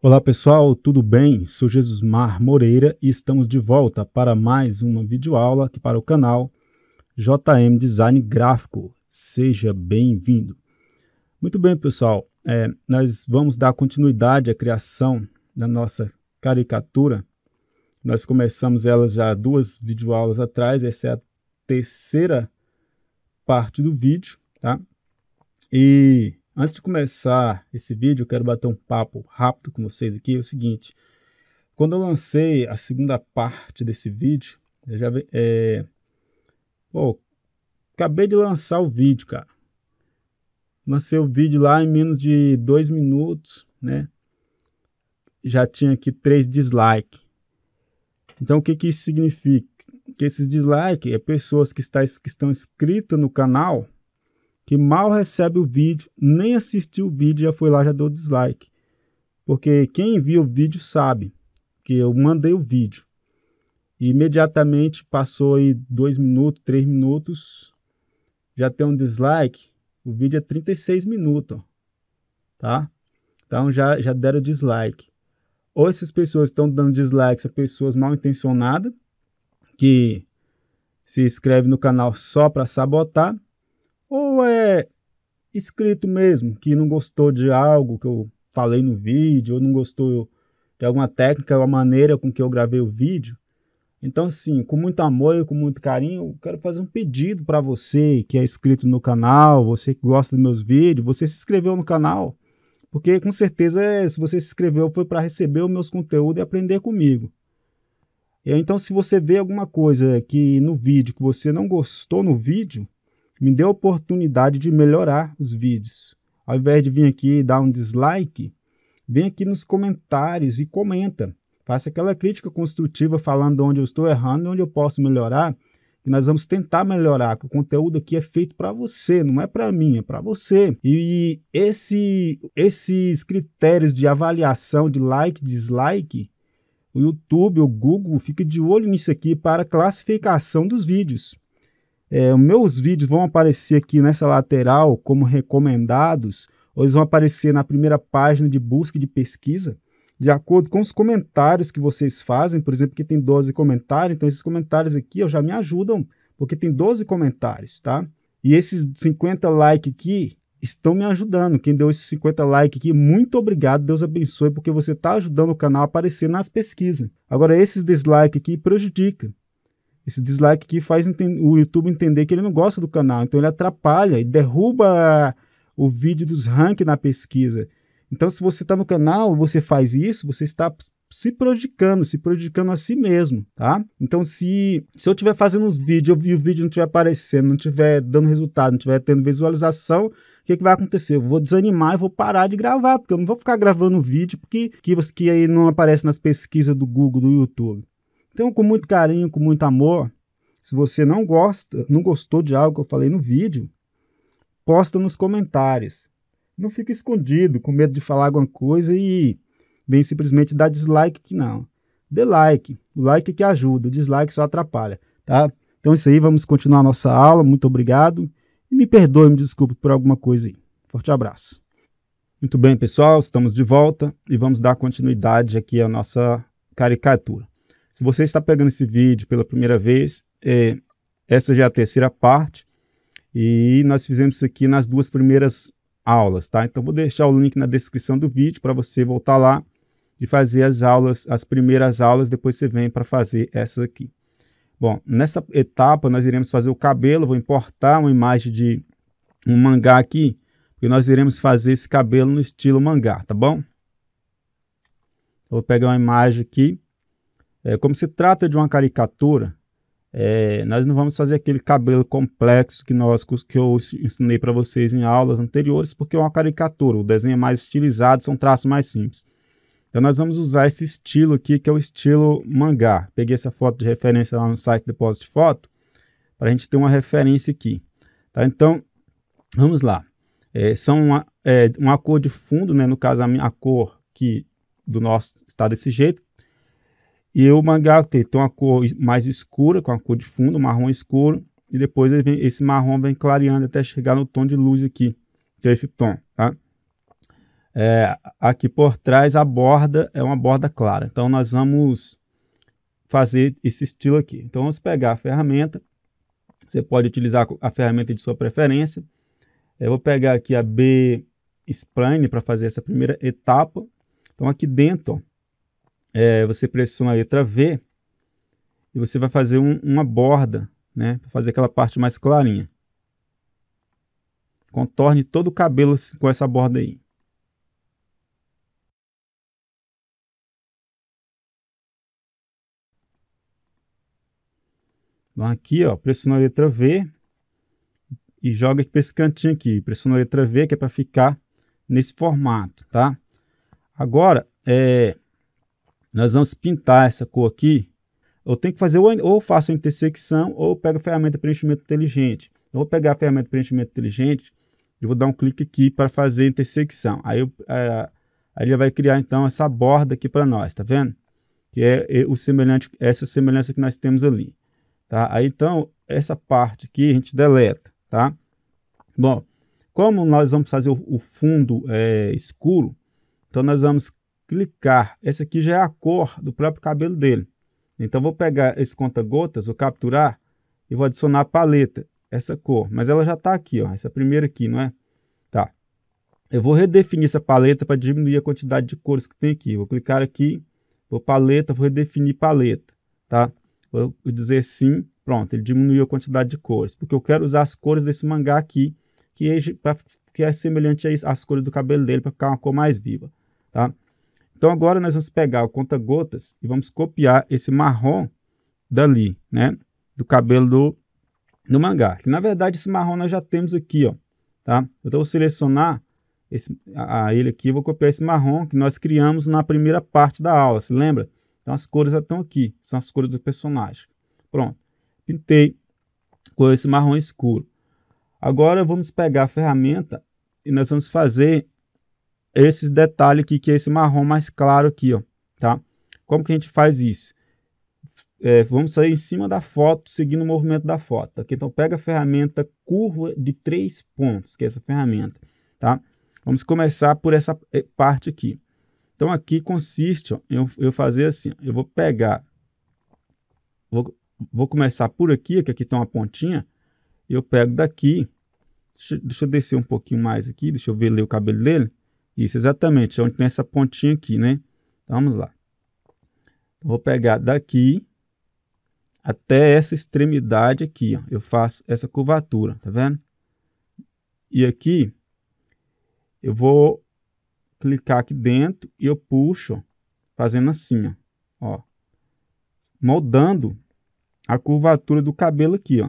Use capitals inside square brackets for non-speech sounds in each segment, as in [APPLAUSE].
Olá pessoal, tudo bem? Sou Jesus Mar Moreira e estamos de volta para mais uma videoaula aqui para o canal JM Design Gráfico. Seja bem-vindo! Muito bem pessoal, é, nós vamos dar continuidade à criação da nossa caricatura. Nós começamos ela já duas videoaulas atrás, essa é a terceira parte do vídeo, tá? E Antes de começar esse vídeo, eu quero bater um papo rápido com vocês aqui. É o seguinte, quando eu lancei a segunda parte desse vídeo, eu já é, pô, acabei de lançar o vídeo, cara. Lancei o vídeo lá em menos de dois minutos, né? Já tinha aqui três dislikes. Então, o que, que isso significa? Que esses dislikes é pessoas que, está, que estão inscritas no canal, que mal recebe o vídeo, nem assistiu o vídeo, já foi lá já deu dislike. Porque quem viu o vídeo sabe que eu mandei o vídeo. E imediatamente passou aí dois minutos, três minutos, já tem um dislike. O vídeo é 36 minutos, tá? Então já, já deram dislike. Ou essas pessoas estão dando dislike são pessoas mal intencionadas, que se inscreve no canal só para sabotar, é escrito mesmo, que não gostou de algo que eu falei no vídeo, ou não gostou de alguma técnica, ou a maneira com que eu gravei o vídeo. Então, sim, com muito amor e com muito carinho, eu quero fazer um pedido para você que é inscrito no canal, você que gosta dos meus vídeos, você se inscreveu no canal, porque com certeza se você se inscreveu foi para receber os meus conteúdos e aprender comigo. Então, se você vê alguma coisa que no vídeo que você não gostou no vídeo, me dê a oportunidade de melhorar os vídeos. Ao invés de vir aqui e dar um dislike, vem aqui nos comentários e comenta. Faça aquela crítica construtiva falando onde eu estou errando, onde eu posso melhorar. E nós vamos tentar melhorar, que o conteúdo aqui é feito para você, não é para mim, é para você. E esse, esses critérios de avaliação de like, dislike, o YouTube, o Google, fica de olho nisso aqui para classificação dos vídeos. É, meus vídeos vão aparecer aqui nessa lateral como recomendados, ou eles vão aparecer na primeira página de busca e de pesquisa, de acordo com os comentários que vocês fazem, por exemplo, que tem 12 comentários, então esses comentários aqui eu já me ajudam, porque tem 12 comentários, tá? E esses 50 likes aqui estão me ajudando. Quem deu esses 50 likes aqui, muito obrigado, Deus abençoe, porque você está ajudando o canal a aparecer nas pesquisas. Agora, esses dislikes aqui prejudica. Esse dislike aqui faz o YouTube entender que ele não gosta do canal, então ele atrapalha e derruba o vídeo dos rank na pesquisa. Então, se você está no canal, você faz isso, você está se prejudicando, se prejudicando a si mesmo, tá? Então, se, se eu estiver fazendo um vídeos e o vídeo não estiver aparecendo, não estiver dando resultado, não estiver tendo visualização, o que, que vai acontecer? Eu vou desanimar e vou parar de gravar, porque eu não vou ficar gravando vídeo porque, que, que aí não aparece nas pesquisas do Google, do YouTube. Então, com muito carinho, com muito amor, se você não gosta, não gostou de algo que eu falei no vídeo, posta nos comentários. Não fica escondido, com medo de falar alguma coisa e bem simplesmente dar dislike que não. Dê like, o like que ajuda, o dislike só atrapalha, tá? Então é isso aí, vamos continuar nossa aula, muito obrigado. E me perdoe, me desculpe por alguma coisa aí. Forte abraço. Muito bem, pessoal, estamos de volta e vamos dar continuidade aqui à nossa caricatura. Se você está pegando esse vídeo pela primeira vez, é, essa já é a terceira parte e nós fizemos isso aqui nas duas primeiras aulas, tá? Então vou deixar o link na descrição do vídeo para você voltar lá e fazer as aulas, as primeiras aulas, depois você vem para fazer essa aqui. Bom, nessa etapa nós iremos fazer o cabelo, vou importar uma imagem de um mangá aqui, porque nós iremos fazer esse cabelo no estilo mangá, tá bom? Vou pegar uma imagem aqui é, como se trata de uma caricatura, é, nós não vamos fazer aquele cabelo complexo que, nós, que eu ensinei para vocês em aulas anteriores, porque é uma caricatura. O desenho é mais estilizado, são traços mais simples. Então, nós vamos usar esse estilo aqui, que é o estilo mangá. Peguei essa foto de referência lá no site Depósito de Foto, para a gente ter uma referência aqui. Tá? Então, vamos lá. É, são uma, é, uma cor de fundo, né? no caso, a, minha, a cor que do nosso está desse jeito, e o mangá tem, tem uma cor mais escura, com a cor de fundo, marrom escuro, e depois vem, esse marrom vem clareando até chegar no tom de luz aqui, que é esse tom, tá? É, aqui por trás a borda é uma borda clara. Então nós vamos fazer esse estilo aqui. Então vamos pegar a ferramenta. Você pode utilizar a ferramenta de sua preferência. Eu vou pegar aqui a B Spline para fazer essa primeira etapa. Então aqui dentro, ó, é, você pressiona a letra V e você vai fazer um, uma borda, né? Para fazer aquela parte mais clarinha. Contorne todo o cabelo com essa borda aí. Então aqui, ó, pressiona a letra V e joga para esse cantinho aqui. Pressiona a letra V que é para ficar nesse formato, tá? Agora, é, nós vamos pintar essa cor aqui. Eu tenho que fazer, ou, faço a intersecção, ou pego a ferramenta de preenchimento inteligente. Eu vou pegar a ferramenta de preenchimento inteligente e vou dar um clique aqui para fazer a intersecção. Aí, eu, é, aí ele vai criar, então, essa borda aqui para nós, tá vendo? Que é, é o semelhante, essa semelhança que nós temos ali. Tá? Aí, então, essa parte aqui a gente deleta, tá? Bom, como nós vamos fazer o, o fundo é, escuro, então nós vamos clicar. Essa aqui já é a cor do próprio cabelo dele. Então, vou pegar esse conta-gotas, vou capturar e vou adicionar a paleta, essa cor. Mas ela já está aqui, ó, essa primeira aqui, não é? Tá. Eu vou redefinir essa paleta para diminuir a quantidade de cores que tem aqui. Vou clicar aqui, vou paleta, vou redefinir paleta, tá? Vou dizer sim, pronto, ele diminuiu a quantidade de cores. Porque eu quero usar as cores desse mangá aqui, que é, pra, que é semelhante às cores do cabelo dele, para ficar uma cor mais viva, tá? Então agora nós vamos pegar o conta-gotas e vamos copiar esse marrom dali, né? Do cabelo do, do mangá. na verdade esse marrom nós já temos aqui, ó, tá? Então eu vou selecionar esse, a, a ele aqui, vou copiar esse marrom que nós criamos na primeira parte da aula, se lembra? Então as cores já estão aqui, são as cores do personagem. Pronto, pintei com esse marrom escuro. Agora vamos pegar a ferramenta e nós vamos fazer esses detalhes aqui, que é esse marrom mais claro aqui, ó, tá? Como que a gente faz isso? É, vamos sair em cima da foto, seguindo o movimento da foto. Tá? Aqui, então, pega a ferramenta curva de três pontos, que é essa ferramenta, tá? Vamos começar por essa eh, parte aqui. Então, aqui consiste ó, eu, eu fazer assim, ó, eu vou pegar, vou, vou começar por aqui, que aqui tem uma pontinha, eu pego daqui, deixa, deixa eu descer um pouquinho mais aqui, deixa eu ver ler o cabelo dele, isso, exatamente, onde então, tem essa pontinha aqui, né? Então, vamos lá. Vou pegar daqui até essa extremidade aqui, ó. Eu faço essa curvatura, tá vendo? E aqui, eu vou clicar aqui dentro e eu puxo, ó, fazendo assim, ó. Moldando a curvatura do cabelo aqui, ó.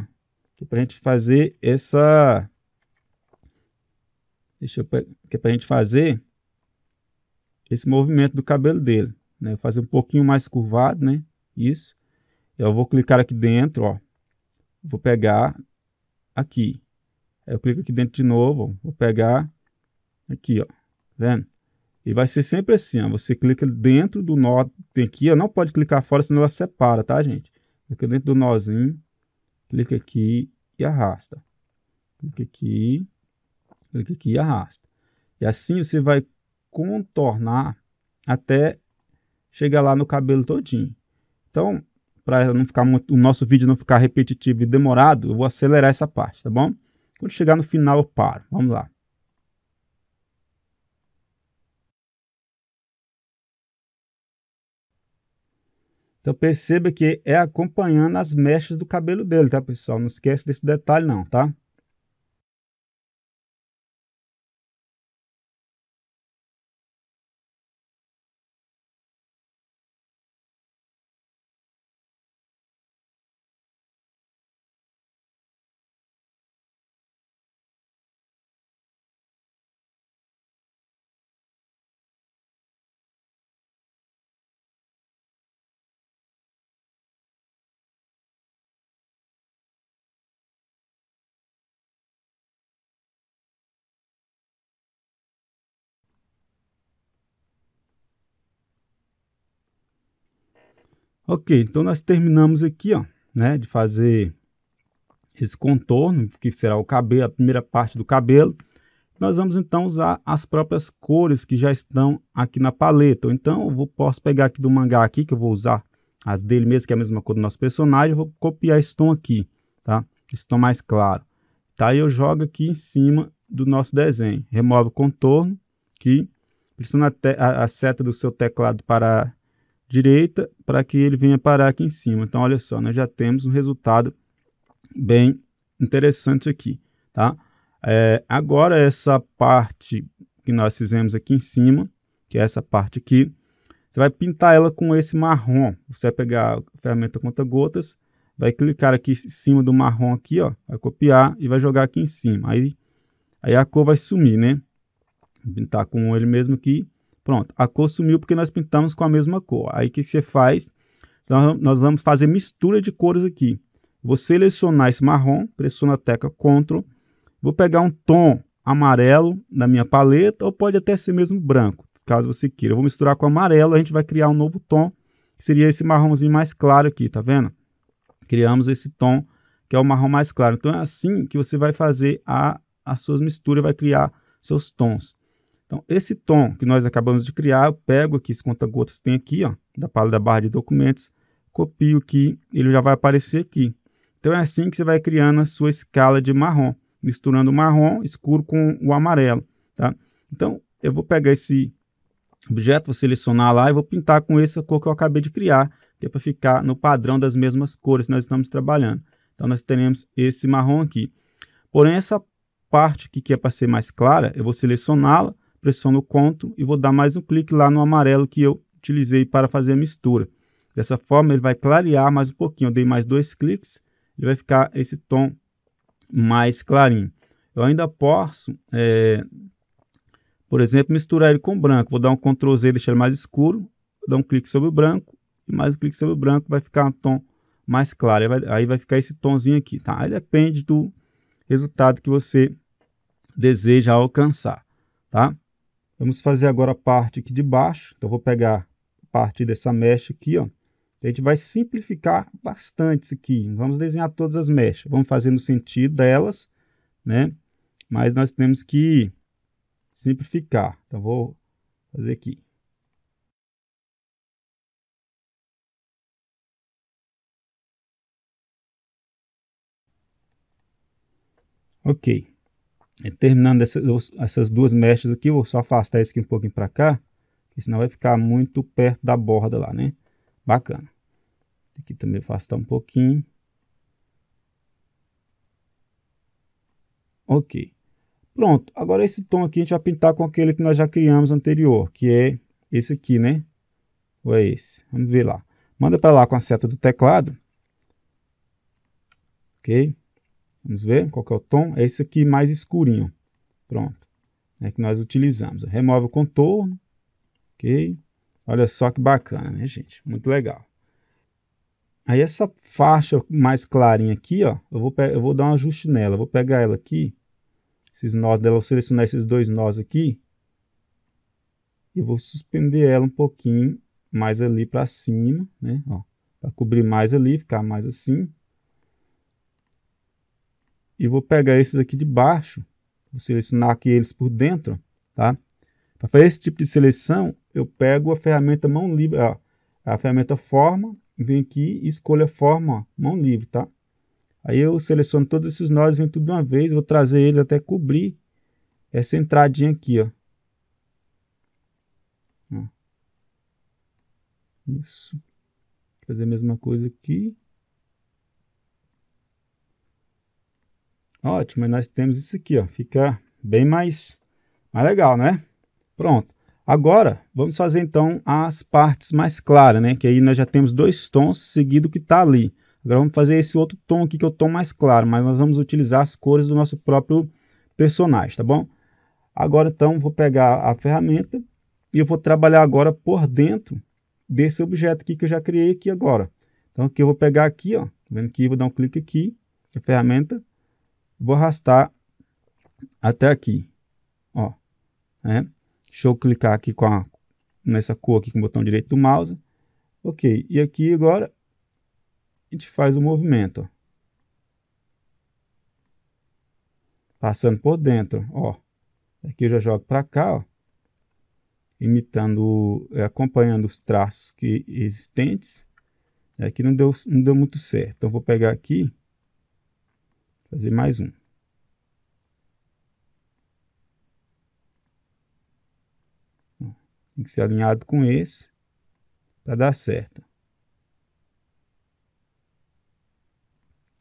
pra gente fazer essa Deixa eu, que é para a gente fazer esse movimento do cabelo dele, né? Fazer um pouquinho mais curvado, né? Isso. Eu vou clicar aqui dentro, ó. Vou pegar aqui. eu clico aqui dentro de novo, ó. vou pegar aqui, ó. Tá vendo? E vai ser sempre assim, ó. Você clica dentro do nó tem aqui, ó. Não pode clicar fora, senão ela separa, tá, gente? Clica dentro do nozinho, clica aqui e arrasta. Clica aqui clica aqui e arrasta. E assim você vai contornar até chegar lá no cabelo todinho. Então, para não ficar muito, o nosso vídeo não ficar repetitivo e demorado, eu vou acelerar essa parte, tá bom? Quando chegar no final eu paro. Vamos lá. Então perceba que é acompanhando as mechas do cabelo dele, tá pessoal? Não esquece desse detalhe não, tá? Ok, então nós terminamos aqui, ó, né, de fazer esse contorno, que será o cabelo, a primeira parte do cabelo. Nós vamos então usar as próprias cores que já estão aqui na paleta. Então, eu vou, posso pegar aqui do mangá aqui, que eu vou usar as dele mesmo, que é a mesma cor do nosso personagem. Eu vou copiar esse tom aqui, tá? Esse tom mais claro. Tá? E eu jogo aqui em cima do nosso desenho. Remove o contorno aqui, pressiona a, a seta do seu teclado para direita para que ele venha parar aqui em cima. Então, olha só, nós já temos um resultado bem interessante aqui, tá? É, agora, essa parte que nós fizemos aqui em cima, que é essa parte aqui, você vai pintar ela com esse marrom. Você vai pegar a ferramenta conta-gotas, vai clicar aqui em cima do marrom aqui, ó, vai copiar e vai jogar aqui em cima. Aí, aí a cor vai sumir, né? Vou pintar com ele mesmo aqui Pronto, a cor sumiu porque nós pintamos com a mesma cor. Aí o que você faz? Nós vamos fazer mistura de cores aqui. Vou selecionar esse marrom, pressiono a tecla Ctrl. Vou pegar um tom amarelo na minha paleta, ou pode até ser mesmo branco, caso você queira. Eu vou misturar com amarelo, a gente vai criar um novo tom, que seria esse marronzinho mais claro aqui, tá vendo? Criamos esse tom que é o marrom mais claro. Então é assim que você vai fazer a, as suas misturas, vai criar seus tons. Então, esse tom que nós acabamos de criar, eu pego aqui esse conta-gotas que tem aqui, ó, da palha da barra de documentos, copio aqui, ele já vai aparecer aqui. Então, é assim que você vai criando a sua escala de marrom, misturando o marrom escuro com o amarelo, tá? Então, eu vou pegar esse objeto, vou selecionar lá e vou pintar com essa cor que eu acabei de criar, que é para ficar no padrão das mesmas cores que nós estamos trabalhando. Então, nós teremos esse marrom aqui. Porém, essa parte aqui que é para ser mais clara, eu vou selecioná-la, pressiono o CTRL e vou dar mais um clique lá no amarelo que eu utilizei para fazer a mistura. Dessa forma, ele vai clarear mais um pouquinho. Eu dei mais dois cliques, ele vai ficar esse tom mais clarinho. Eu ainda posso, é, por exemplo, misturar ele com branco. Vou dar um Ctrl Z e deixar ele mais escuro. Dar um clique sobre o branco e mais um clique sobre o branco vai ficar um tom mais claro. Aí vai, aí vai ficar esse tonzinho aqui, tá? Aí depende do resultado que você deseja alcançar, tá? Vamos fazer agora a parte aqui de baixo. Então, vou pegar a parte dessa mecha aqui, ó. A gente vai simplificar bastante isso aqui. Não vamos desenhar todas as mechas. Vamos fazer no sentido delas, né? Mas nós temos que simplificar. Então, vou fazer aqui. Ok. É, terminando essa, essas duas mechas aqui, vou só afastar esse aqui um pouquinho para cá, senão vai ficar muito perto da borda lá, né? Bacana. Aqui também afastar um pouquinho. Ok. Pronto, agora esse tom aqui a gente vai pintar com aquele que nós já criamos anterior, que é esse aqui, né? Ou é esse? Vamos ver lá. Manda para lá com a seta do teclado. Ok. Vamos ver qual que é o tom? É esse aqui mais escurinho. Pronto. É que nós utilizamos. Remove o contorno. Ok. Olha só que bacana, né, gente? Muito legal. Aí essa faixa mais clarinha aqui, ó, eu vou, eu vou dar um ajuste nela. vou pegar ela aqui, esses nós dela, vou selecionar esses dois nós aqui. E vou suspender ela um pouquinho mais ali para cima, né? Ó, para cobrir mais ali, ficar mais assim e vou pegar esses aqui de baixo, vou selecionar aqui eles por dentro, tá? Para fazer esse tipo de seleção, eu pego a ferramenta mão livre, ó, a ferramenta forma, vem aqui e escolho a forma, ó, mão livre, tá? Aí eu seleciono todos esses nós, vem tudo de uma vez, vou trazer eles até cobrir essa entradinha aqui, ó. Isso. Fazer a mesma coisa aqui. Ótimo, nós temos isso aqui, ó. Fica bem mais, mais legal, né? Pronto. Agora, vamos fazer então as partes mais claras, né? Que aí nós já temos dois tons seguido que tá ali. Agora vamos fazer esse outro tom aqui, que é o tom mais claro, mas nós vamos utilizar as cores do nosso próprio personagem, tá bom? Agora, então, vou pegar a ferramenta e eu vou trabalhar agora por dentro desse objeto aqui que eu já criei aqui agora. Então, aqui eu vou pegar aqui, ó. Tá vendo aqui, vou dar um clique aqui, a ferramenta. Vou arrastar até aqui, ó, né? Deixa eu clicar aqui com a, nessa cor aqui com o botão direito do mouse. Ok, e aqui agora a gente faz o movimento, ó. Passando por dentro, ó. Aqui eu já jogo para cá, ó. Imitando, é, acompanhando os traços que existentes. Aqui é não deu, não deu muito certo. Então, vou pegar aqui Fazer mais um. Tem que ser alinhado com esse para dar certo.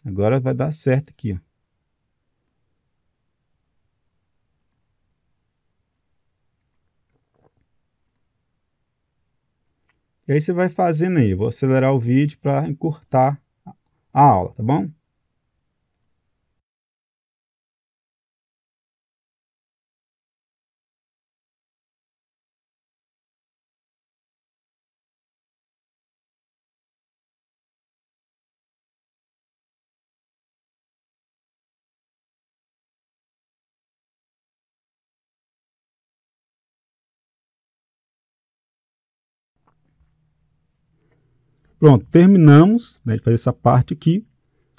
Agora vai dar certo aqui, ó. E aí você vai fazendo aí. Eu vou acelerar o vídeo para encurtar a aula, tá bom? Pronto, terminamos né, de fazer essa parte aqui.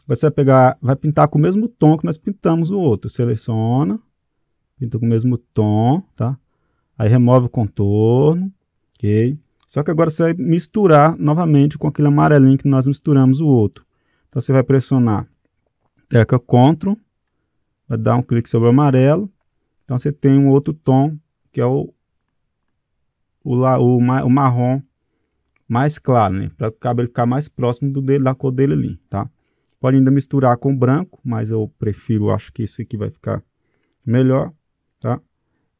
Você vai, pegar, vai pintar com o mesmo tom que nós pintamos o outro. Seleciona, pinta com o mesmo tom, tá? Aí remove o contorno, ok? Só que agora você vai misturar novamente com aquele amarelinho que nós misturamos o outro. Então você vai pressionar tecla CTRL, vai dar um clique sobre o amarelo. Então você tem um outro tom, que é o, o, o, o marrom mais claro, né? Para o cabelo ficar mais próximo do dele, da cor dele ali, tá? Pode ainda misturar com branco, mas eu prefiro, acho que esse aqui vai ficar melhor, tá?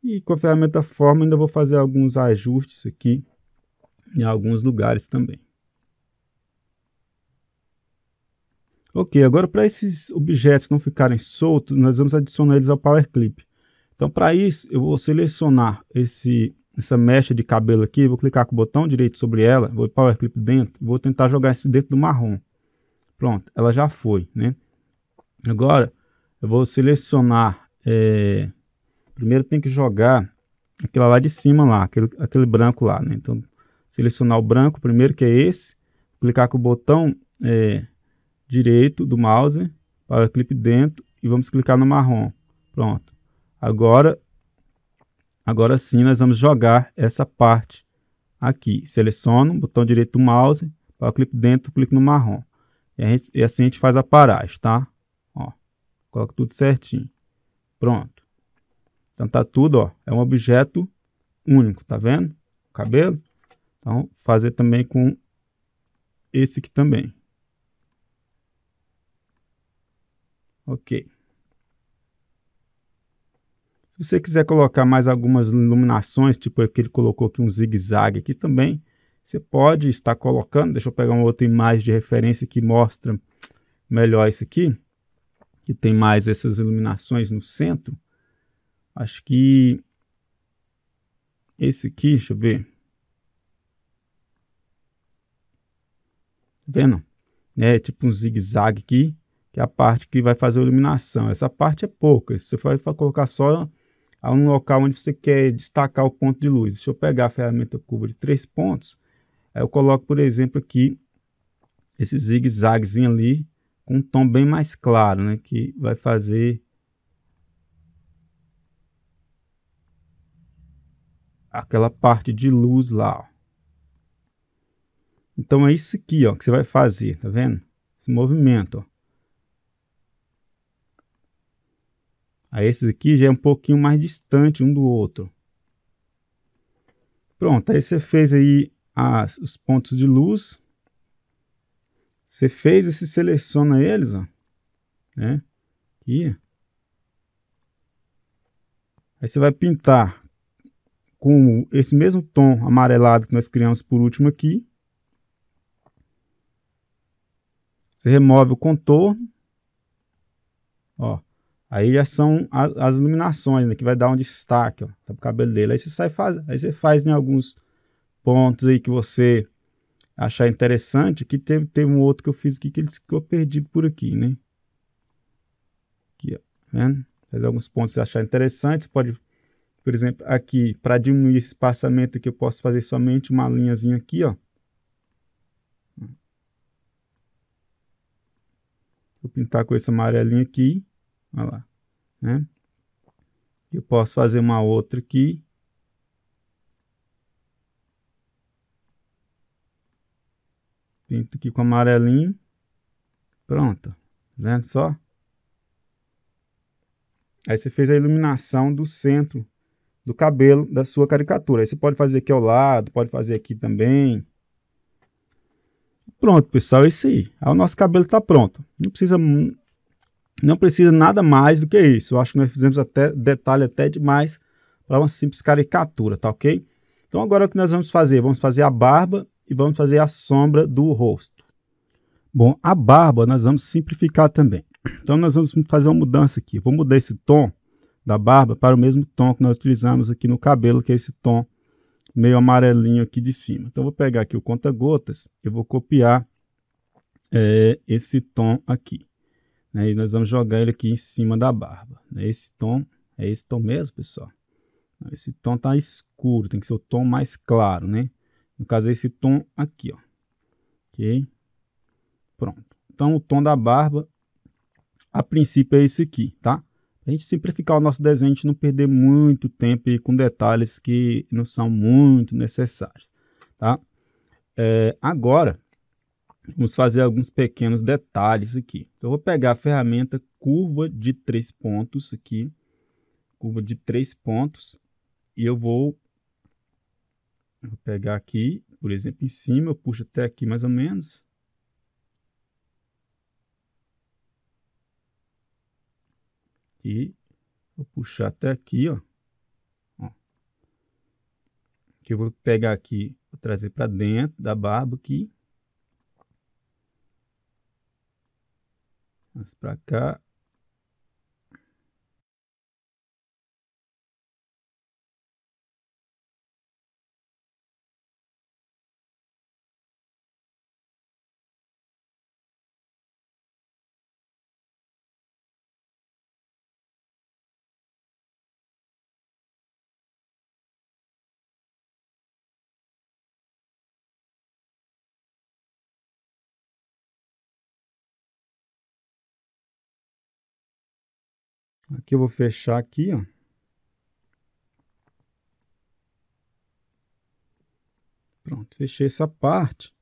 E com a ferramenta forma ainda vou fazer alguns ajustes aqui em alguns lugares também. Ok, agora para esses objetos não ficarem soltos, nós vamos adicionar eles ao Power Clip. Então para isso eu vou selecionar esse essa mecha de cabelo aqui, vou clicar com o botão direito sobre ela, vou power clip dentro, vou tentar jogar isso dentro do marrom. Pronto, ela já foi, né? Agora, eu vou selecionar, é... primeiro tem que jogar aquela lá de cima lá, aquele, aquele branco lá, né? Então, selecionar o branco primeiro, que é esse, clicar com o botão é... direito do mouse, power clip dentro, e vamos clicar no marrom. Pronto. Agora Agora sim, nós vamos jogar essa parte aqui. Seleciono, botão direito do mouse, eu clico dentro, clico no marrom. E, gente, e, assim a gente faz a paragem, tá? Ó, coloca tudo certinho. Pronto. Então tá tudo, ó. É um objeto único, tá vendo? cabelo. Então, fazer também com esse aqui também. Ok. Se você quiser colocar mais algumas iluminações, tipo aquele que colocou aqui um zigue-zague aqui também, você pode estar colocando. Deixa eu pegar uma outra imagem de referência que mostra melhor isso aqui, que tem mais essas iluminações no centro. Acho que esse aqui, deixa eu ver. Tá vendo? É tipo um zigue-zague aqui, que é a parte que vai fazer a iluminação. Essa parte é pouca, Se você for colocar só a um local onde você quer destacar o ponto de luz. Deixa eu pegar a ferramenta curva de três pontos. Aí eu coloco, por exemplo, aqui esse zigue-zaguezinho ali com um tom bem mais claro, né? Que vai fazer aquela parte de luz lá. Ó. Então é isso aqui, ó, que você vai fazer, tá vendo? Esse movimento, ó. Aí esses aqui já é um pouquinho mais distante um do outro. Pronto, aí você fez aí as, os pontos de luz. Você fez e se seleciona eles, ó. Né? Aqui. Aí você vai pintar com esse mesmo tom amarelado que nós criamos por último aqui. Você remove o contorno. Ó. Aí já são as, as iluminações, né? Que vai dar um destaque, ó. Tá pro cabelo dele. Aí você sai faz, aí você faz em né, alguns pontos aí que você achar interessante. Aqui teve, teve um outro que eu fiz aqui que ele ficou perdido por aqui, né? Aqui, ó. Tá vendo? Faz alguns pontos que você achar interessante. Você pode, por exemplo, aqui, para diminuir esse espaçamento aqui, eu posso fazer somente uma linhazinha aqui, ó. Vou pintar com esse amarelinho aqui. Olha lá, né? Eu posso fazer uma outra aqui. Pinto aqui com amarelinho. Pronto. Tá vendo só? Aí você fez a iluminação do centro do cabelo da sua caricatura. Aí você pode fazer aqui ao lado, pode fazer aqui também. Pronto, pessoal, é isso aí. Aí o nosso cabelo está pronto. Não precisa não precisa nada mais do que isso. Eu acho que nós fizemos até detalhe até demais para uma simples caricatura, tá ok? Então agora o que nós vamos fazer? Vamos fazer a barba e vamos fazer a sombra do rosto. Bom, a barba nós vamos simplificar também. Então nós vamos fazer uma mudança aqui. Vou mudar esse tom da barba para o mesmo tom que nós utilizamos aqui no cabelo, que é esse tom meio amarelinho aqui de cima. Então vou pegar aqui o conta-gotas e vou copiar é, esse tom aqui. Né? E nós vamos jogar ele aqui em cima da barba. Né? Esse tom, é esse tom mesmo, pessoal. Esse tom tá escuro, tem que ser o tom mais claro, né? No caso é esse tom aqui, ó. Ok? Pronto. Então o tom da barba, a princípio é esse aqui, tá? A gente simplificar o nosso desenho, a gente não perder muito tempo com detalhes que não são muito necessários, tá? É, agora, Vamos fazer alguns pequenos detalhes aqui. Então, eu vou pegar a ferramenta curva de três pontos aqui, curva de três pontos, e eu vou, vou pegar aqui, por exemplo, em cima, eu puxo até aqui mais ou menos. E vou puxar até aqui, ó. ó. Que eu vou pegar aqui, vou trazer para dentro da barba aqui. Vamos para cá. Aqui eu vou fechar aqui, ó. Pronto, fechei essa parte.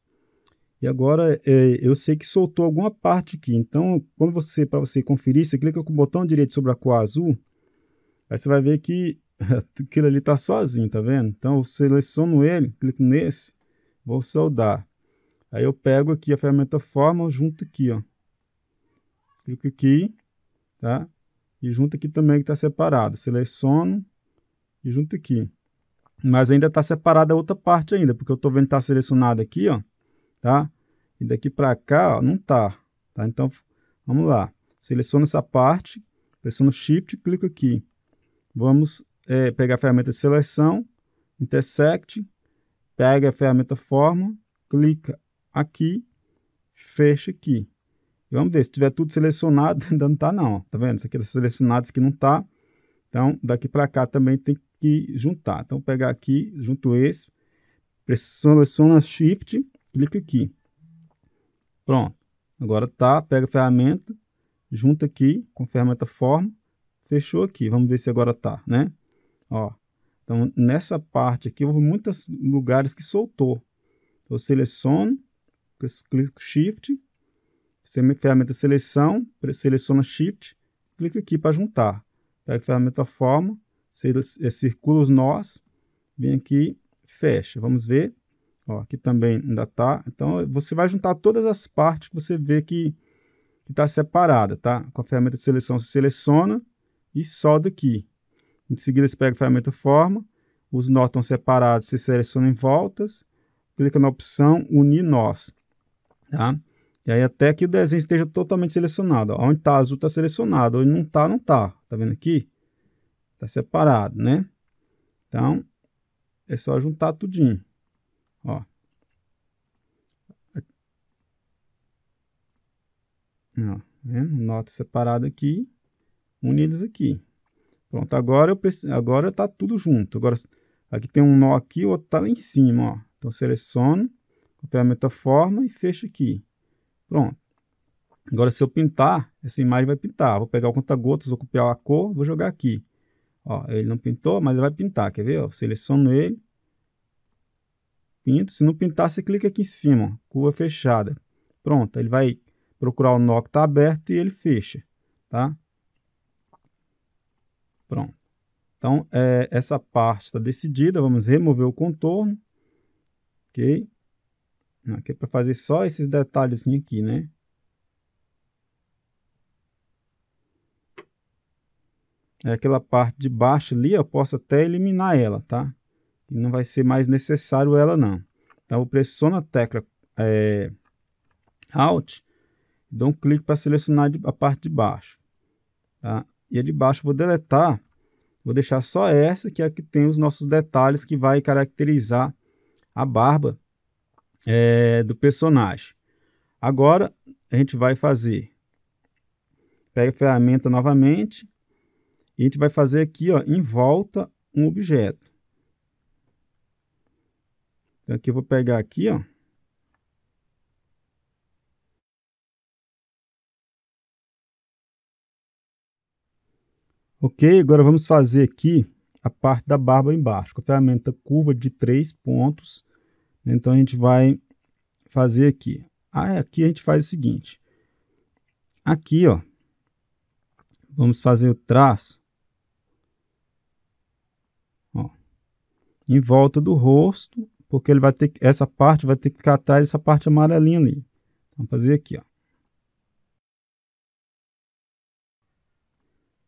E agora é, eu sei que soltou alguma parte aqui. Então, quando você para você conferir, você clica com o botão direito sobre a cor azul. Aí você vai ver que [LAUGHS] aquilo ali está sozinho, tá vendo? Então eu seleciono ele, clico nesse, vou soldar. Aí eu pego aqui a ferramenta forma, junto aqui, ó. Clico aqui, tá? e junta aqui também que está separado. Seleciono e junto aqui. Mas ainda está separada a outra parte ainda, porque eu estou vendo que está selecionado aqui, ó, tá? E daqui para cá, ó, não está tá? Então, vamos lá. Seleciono essa parte, pressiono Shift clico aqui. Vamos é, pegar a ferramenta de seleção, Intersect, pega a ferramenta Forma, clica aqui, fecha aqui. E vamos ver, se tiver tudo selecionado, [LAUGHS] ainda não tá não, tá vendo? Isso aqui é selecionado, isso aqui não está. Então, daqui para cá também tem que juntar. Então, pegar aqui, junto esse, seleciona Shift, clica aqui. Pronto. Agora tá, pega a ferramenta, junta aqui com a ferramenta forma, fechou aqui. Vamos ver se agora tá, né? Ó. Então, nessa parte aqui, houve muitos lugares que soltou. Então, eu seleciono, clico Shift, ferramenta seleção, seleciona Shift, clica aqui para juntar. Pega a ferramenta forma, eh, circula os nós, vem aqui, fecha. Vamos ver. Ó, aqui também ainda está. Então, você vai juntar todas as partes que você vê que está separada, tá? Com a ferramenta de seleção, você seleciona e solda aqui. Em seguida, você pega a ferramenta forma, os nós estão separados, você seleciona em voltas, clica na opção unir nós, tá? E aí até que o desenho esteja totalmente selecionado. Ó. Onde está azul está selecionado, onde não está, não está. Tá vendo aqui? Está separado, né? Então, é só juntar tudinho. Ó. Ó, tá vendo? Nota separada aqui, unidos aqui. Pronto, agora eu perce... agora tá tudo junto. Agora aqui tem um nó aqui, o outro está lá em cima, ó. Então seleciono, com a metaforma forma e fecho aqui. Pronto. Agora, se eu pintar, essa imagem vai pintar. Vou pegar o conta-gotas, vou copiar a cor, vou jogar aqui. Ó, ele não pintou, mas ele vai pintar. Quer ver? Ó, seleciono ele. Pinto. Se não pintar, você clica aqui em cima. Ó, curva fechada. Pronto. Ele vai procurar o nó que está aberto e ele fecha. Tá? Pronto. Então, é, essa parte está decidida. Vamos remover o contorno. Ok? Aqui é para fazer só esses detalhes aqui, né? É aquela parte de baixo ali, eu posso até eliminar ela, tá? E não vai ser mais necessário ela, não. Então, eu pressiono a tecla é, Alt, dou um clique para selecionar a parte de baixo. Tá? E a de baixo vou deletar, vou deixar só essa, que é a que tem os nossos detalhes que vai caracterizar a barba é, do personagem. Agora a gente vai fazer. Pega a ferramenta novamente e a gente vai fazer aqui ó, em volta um objeto. Então aqui eu vou pegar aqui, ó. Ok, agora vamos fazer aqui a parte da barba embaixo, com a ferramenta curva de três pontos então a gente vai fazer aqui. Ah, é, aqui a gente faz o seguinte. Aqui, ó, vamos fazer o traço ó, em volta do rosto, porque ele vai ter essa parte vai ter que ficar atrás dessa parte amarelinha ali. Vamos fazer aqui, ó.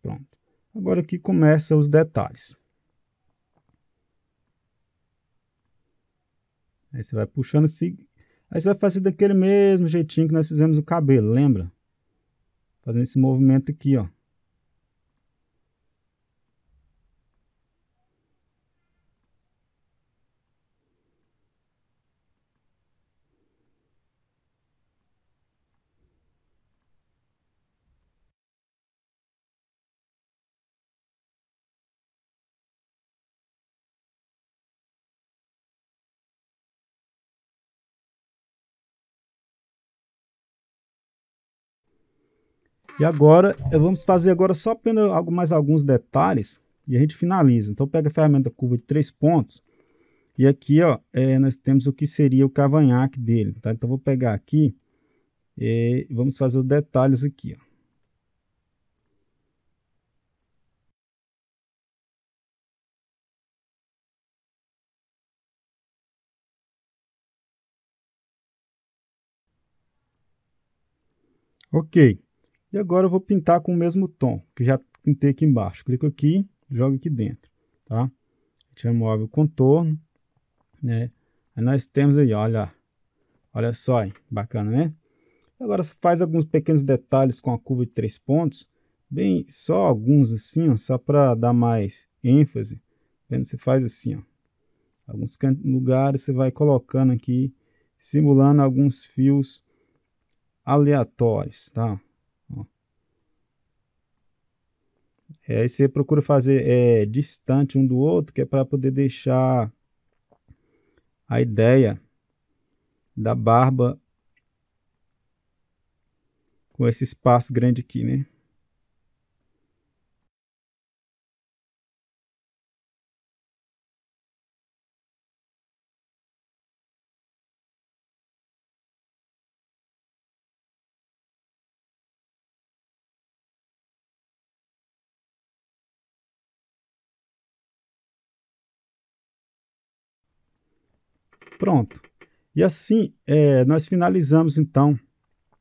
Pronto. Agora aqui começa os detalhes. Aí você vai puxando, aí você vai fazer daquele mesmo jeitinho que nós fizemos o cabelo, lembra? Fazendo esse movimento aqui, ó. E agora, eh, vamos fazer agora só apenas mais alguns detalhes e a gente finaliza. Então, pega a ferramenta curva de três pontos e aqui ó, é, nós temos o que seria o cavanhaque dele. Tá? Então, vou pegar aqui e é, vamos fazer os detalhes aqui. Ó. Ok. E agora eu vou pintar com o mesmo tom que já pintei aqui embaixo. Clico aqui, jogo aqui dentro, tá? Remove o contorno, né? Aí nós temos aí, olha, olha só, aí, bacana, né? Agora faz alguns pequenos detalhes com a curva de três pontos, bem só alguns assim, ó, só para dar mais ênfase. Vendo? Você faz assim, ó. Alguns lugares você vai colocando aqui, simulando alguns fios aleatórios, tá? É, aí você procura fazer é, distante um do outro, que é para poder deixar a ideia da barba com esse espaço grande aqui, né? Pronto. E assim, é, nós finalizamos então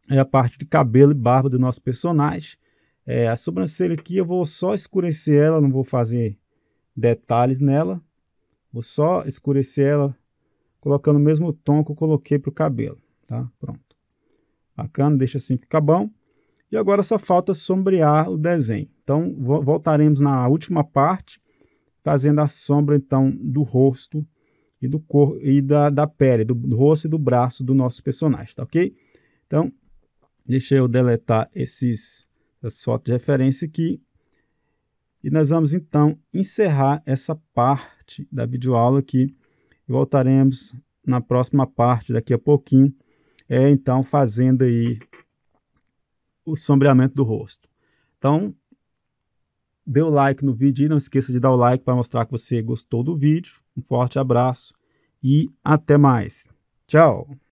é, a parte de cabelo e barba do nosso personagem. É, a sobrancelha aqui eu vou só escurecer ela, não vou fazer detalhes nela. Vou só escurecer ela colocando o mesmo tom que eu coloquei para o cabelo. Tá? Pronto. Bacana, deixa assim ficar bom. E agora só falta sombrear o desenho. Então voltaremos na última parte, fazendo a sombra então do rosto e, do cor, e da, da pele, do, do rosto e do braço do nosso personagem, tá ok? Então, deixa eu deletar esses, essas fotos de referência aqui. E nós vamos, então, encerrar essa parte da videoaula aqui. E voltaremos na próxima parte, daqui a pouquinho, é, então, fazendo aí o sombreamento do rosto. Então, dê o like no vídeo e não esqueça de dar o like para mostrar que você gostou do vídeo. Um forte abraço e até mais. Tchau!